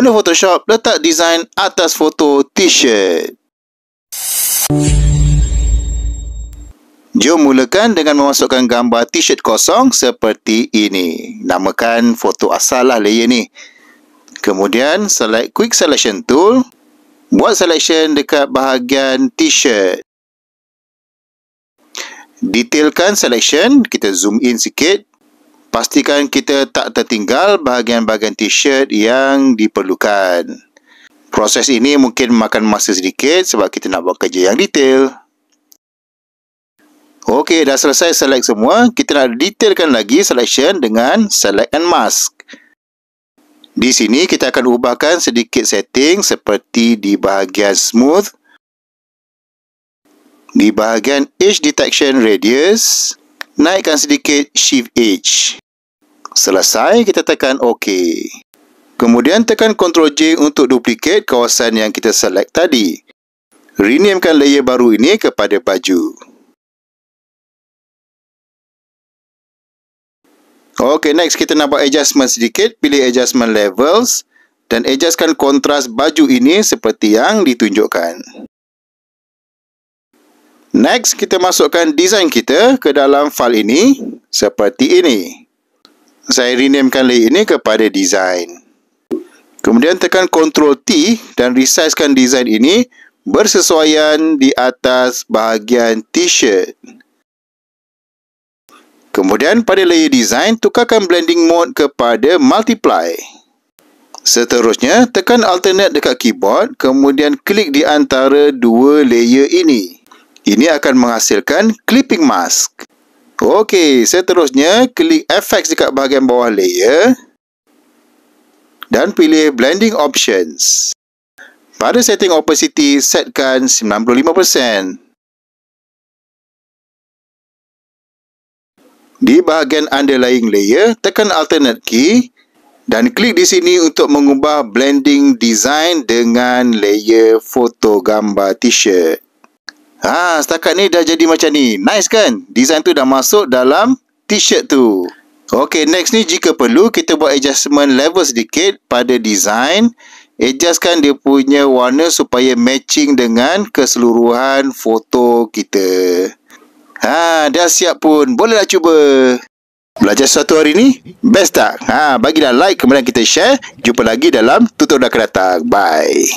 guna Photoshop letak desain atas foto t-shirt. Jom mulakan dengan memasukkan gambar t-shirt kosong seperti ini. Namakan foto asal lah layer ni. Kemudian select quick selection tool. Buat selection dekat bahagian t-shirt. Detailkan selection, kita zoom in sikit pastikan kita tak tertinggal bahagian-bahagian t-shirt yang diperlukan. Proses ini mungkin makan masa sedikit sebab kita nak buat kerja yang detail. Okey, dah selesai select semua. Kita nak detailkan lagi selection dengan select and mask. Di sini kita akan ubahkan sedikit setting seperti di bahagian smooth. Di bahagian edge detection radius naikkan sedikit shift H. Selesai, kita tekan OK. Kemudian tekan Ctrl J untuk duplikat kawasan yang kita select tadi. Renamekan layer baru ini kepada baju. Ok, next kita nak buat adjustment sedikit. Pilih adjustment levels dan adjustkan kontras baju ini seperti yang ditunjukkan. Next, kita masukkan design kita ke dalam fail ini seperti ini. Saya renamekan layer ini kepada design. Kemudian tekan Ctrl T dan resizekan design ini bersesuaian di atas bahagian T-shirt. Kemudian pada layer design, tukarkan blending mode kepada multiply. Seterusnya, tekan alternate dekat keyboard, kemudian klik di antara dua layer ini. Ini akan menghasilkan clipping mask. Okey, seterusnya klik FX dekat bahagian bawah layer dan pilih blending options. Pada setting opacity, setkan 95%. Di bahagian underlying layer, tekan alternate key dan klik di sini untuk mengubah blending design dengan layer foto gambar t-shirt setakat ni dah jadi macam ni. Nice kan? Design tu dah masuk dalam t-shirt tu. Okay, next ni jika perlu, kita buat adjustment level sedikit pada design. Adjustkan dia punya warna supaya matching dengan keseluruhan foto kita. Ha, dah siap pun. Bolehlah cuba. Belajar sesuatu hari ni? Best tak? Ha, bagilah like kemudian kita share. Jumpa lagi dalam tutorial akan datang. Bye.